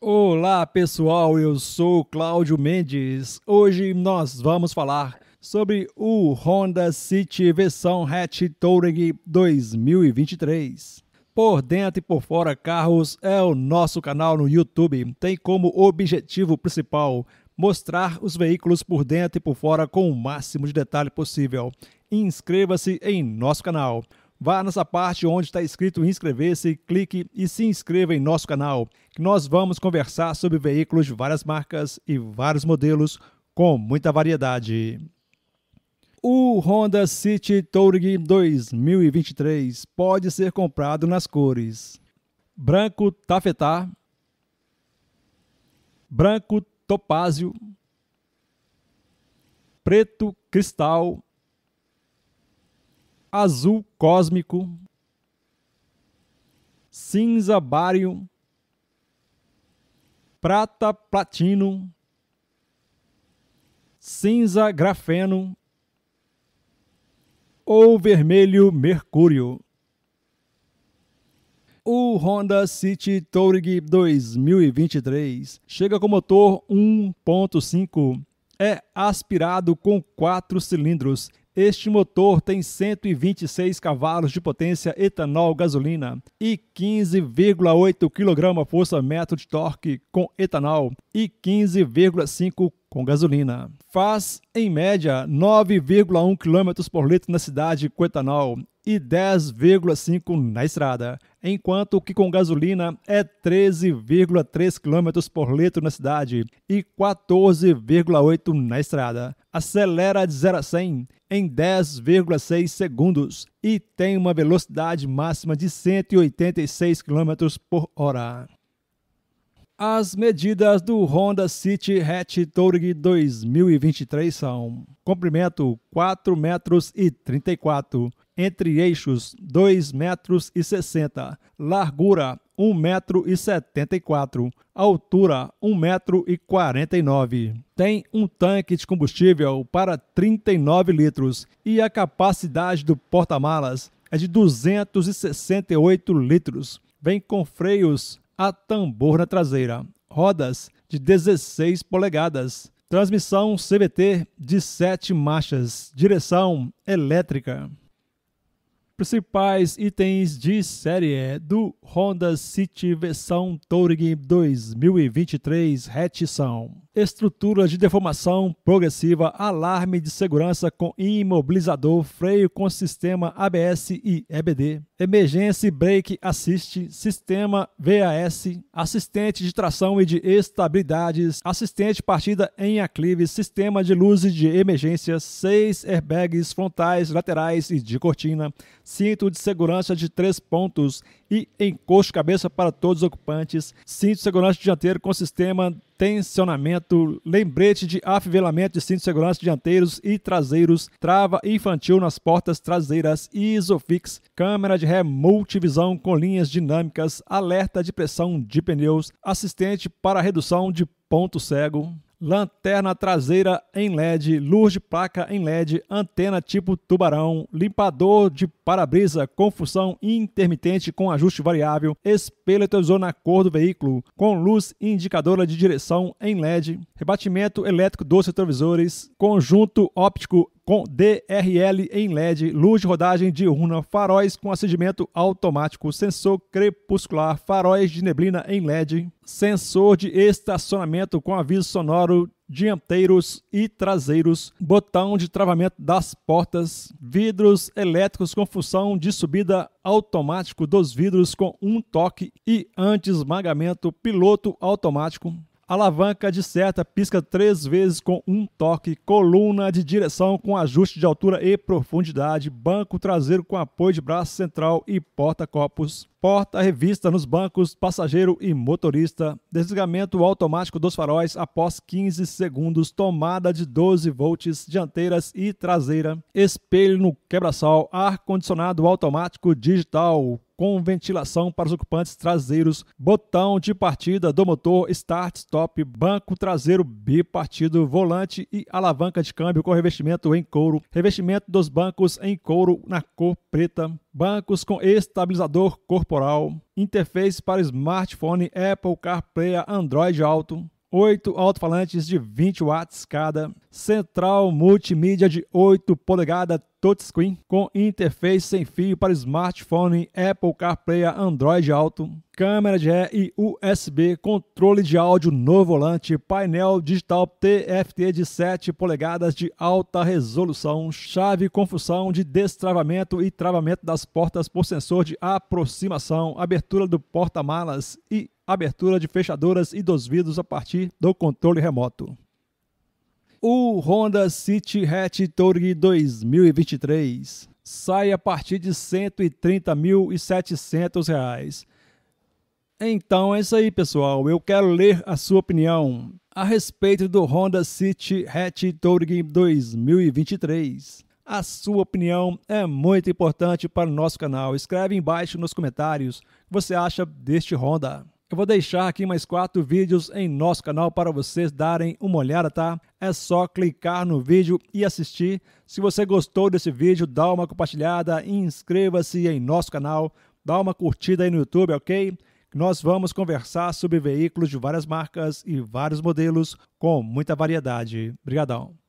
Olá pessoal, eu sou Cláudio Mendes. Hoje nós vamos falar sobre o Honda City versão hatch Touring 2023. Por dentro e por fora carros é o nosso canal no YouTube. Tem como objetivo principal mostrar os veículos por dentro e por fora com o máximo de detalhe possível. Inscreva-se em nosso canal. Vá nessa parte onde está escrito inscrever-se, clique e se inscreva em nosso canal, que nós vamos conversar sobre veículos de várias marcas e vários modelos com muita variedade. O Honda City Touring 2023 pode ser comprado nas cores branco tafetá, branco topázio, preto cristal azul cósmico, cinza bário, prata platino, cinza grafeno ou vermelho mercúrio. O Honda City Touring 2023 chega com motor 1.5 é aspirado com quatro cilindros, este motor tem 126 cavalos de potência etanol gasolina e 15,8 kgfm de torque com etanol e 15,5 com gasolina. Faz, em média, 9,1 km por litro na cidade com etanol e 10,5 na estrada, enquanto que com gasolina é 13,3 km por litro na cidade e 14,8 na estrada. Acelera de 0 a 100 em 10,6 segundos e tem uma velocidade máxima de 186 km por hora. As medidas do Honda City Hatch Touring 2023 são comprimento 4,34 metros e 34, entre eixos 2,60 metros e 60, largura 1,74m, altura 1,49m. Tem um tanque de combustível para 39 litros e a capacidade do porta-malas é de 268 litros. Vem com freios a tambor na traseira, rodas de 16 polegadas, transmissão CVT de 7 marchas, direção elétrica principais itens de série do Honda City versão Touring 2023 são estrutura de deformação progressiva, alarme de segurança com imobilizador, freio com sistema ABS e EBD, emergência brake assist, sistema VAS, assistente de tração e de estabilidades, assistente partida em aclive, sistema de luzes de emergência, seis airbags frontais, laterais e de cortina, cinto de segurança de três pontos e encosto cabeça para todos os ocupantes, cinto de segurança dianteiro com sistema tensionamento, lembrete de afivelamento de cinto de segurança dianteiros e traseiros, trava infantil nas portas traseiras, Isofix, câmera de ré multivisão com linhas dinâmicas, alerta de pressão de pneus, assistente para redução de ponto cego lanterna traseira em LED, luz de placa em LED, antena tipo tubarão, limpador de para-brisa com função intermitente com ajuste variável, espelho televisor na cor do veículo, com luz indicadora de direção em LED, rebatimento elétrico dos retrovisores, conjunto óptico com DRL em LED, luz de rodagem diurna, faróis com acendimento automático, sensor crepuscular, faróis de neblina em LED, sensor de estacionamento com aviso sonoro dianteiros e traseiros, botão de travamento das portas, vidros elétricos com função de subida automático dos vidros com um toque e anti-esmagamento, piloto automático, Alavanca de seta pisca três vezes com um toque, coluna de direção com ajuste de altura e profundidade, banco traseiro com apoio de braço central e porta-copos, porta-revista nos bancos, passageiro e motorista, desligamento automático dos faróis após 15 segundos, tomada de 12 volts, dianteiras e traseira, espelho no quebra sol. ar-condicionado automático digital, com ventilação para os ocupantes traseiros, botão de partida do motor, start-stop, banco traseiro bipartido, volante e alavanca de câmbio com revestimento em couro, revestimento dos bancos em couro na cor preta, bancos com estabilizador corporal, interface para smartphone Apple CarPlay Android Auto, 8 alto-falantes de 20 watts cada, central multimídia de 8 polegadas touchscreen com interface sem fio para smartphone, Apple CarPlay, Android Auto, câmera de ré e USB, controle de áudio no volante, painel digital TFT de 7 polegadas de alta resolução, chave com função de destravamento e travamento das portas por sensor de aproximação, abertura do porta-malas e abertura de fechaduras e dos vidros a partir do controle remoto. O Honda City Hatch Touring 2023 sai a partir de R$ 130.700. Então é isso aí, pessoal. Eu quero ler a sua opinião a respeito do Honda City Hatch Touring 2023. A sua opinião é muito importante para o nosso canal. Escreve embaixo nos comentários o que você acha deste Honda. Eu vou deixar aqui mais quatro vídeos em nosso canal para vocês darem uma olhada, tá? É só clicar no vídeo e assistir. Se você gostou desse vídeo, dá uma compartilhada, inscreva-se em nosso canal, dá uma curtida aí no YouTube, ok? Nós vamos conversar sobre veículos de várias marcas e vários modelos com muita variedade. Obrigadão!